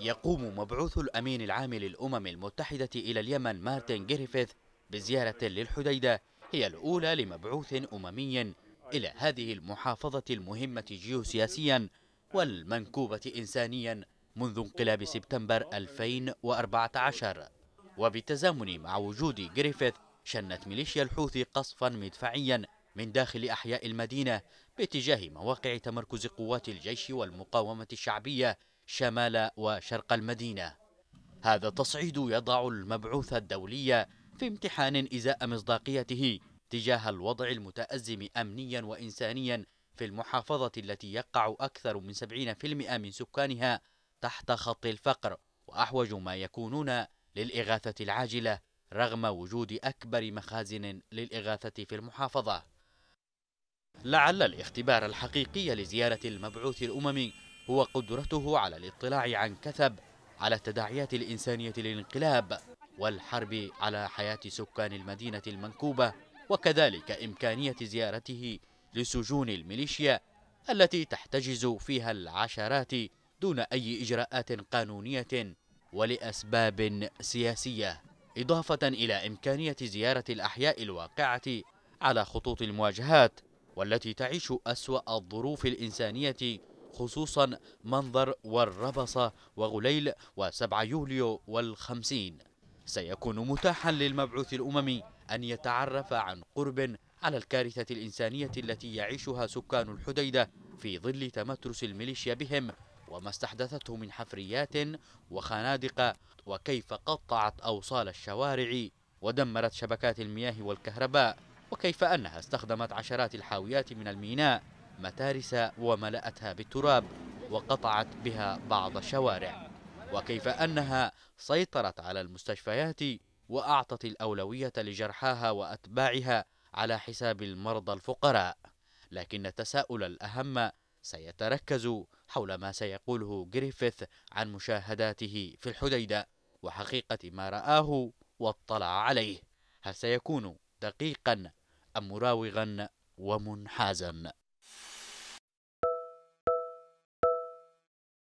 يقوم مبعوث الأمين العام للأمم المتحدة إلى اليمن مارتن جريفيث بزيارة للحديدة هي الأولى لمبعوث أممي إلى هذه المحافظة المهمة جيوسياسيا والمنكوبة إنسانيا منذ انقلاب سبتمبر 2014 وبالتزامن مع وجود جريفيث شنت ميليشيا الحوثي قصفا مدفعيا من داخل أحياء المدينة باتجاه مواقع تمركز قوات الجيش والمقاومة الشعبية شمال وشرق المدينة هذا التصعيد يضع المبعوث الدولي في امتحان إزاء مصداقيته تجاه الوضع المتأزم أمنيا وإنسانيا في المحافظة التي يقع أكثر من 70% من سكانها تحت خط الفقر وأحوج ما يكونون للإغاثة العاجلة رغم وجود أكبر مخازن للإغاثة في المحافظة لعل الاختبار الحقيقي لزيارة المبعوث الأممي هو قدرته على الاطلاع عن كثب على التداعيات الإنسانية للانقلاب والحرب على حياة سكان المدينة المنكوبة وكذلك إمكانية زيارته لسجون الميليشيا التي تحتجز فيها العشرات دون أي إجراءات قانونية ولأسباب سياسية إضافة إلى إمكانية زيارة الأحياء الواقعة على خطوط المواجهات والتي تعيش أسوأ الظروف الإنسانية خصوصا منظر والربصة وغليل وسبع يوليو والخمسين سيكون متاحا للمبعوث الأممي أن يتعرف عن قرب على الكارثة الإنسانية التي يعيشها سكان الحديدة في ظل تمترس الميليشيا بهم وما استحدثته من حفريات وخنادق وكيف قطعت أوصال الشوارع ودمرت شبكات المياه والكهرباء وكيف أنها استخدمت عشرات الحاويات من الميناء متارس وملأتها بالتراب وقطعت بها بعض الشوارع وكيف أنها سيطرت على المستشفيات وأعطت الأولوية لجرحاها وأتباعها على حساب المرضى الفقراء لكن التساؤل الأهم سيتركز حول ما سيقوله جريفيث عن مشاهداته في الحديدة وحقيقة ما رآه واطلع عليه هل سيكون دقيقا مراوغا ومنحازا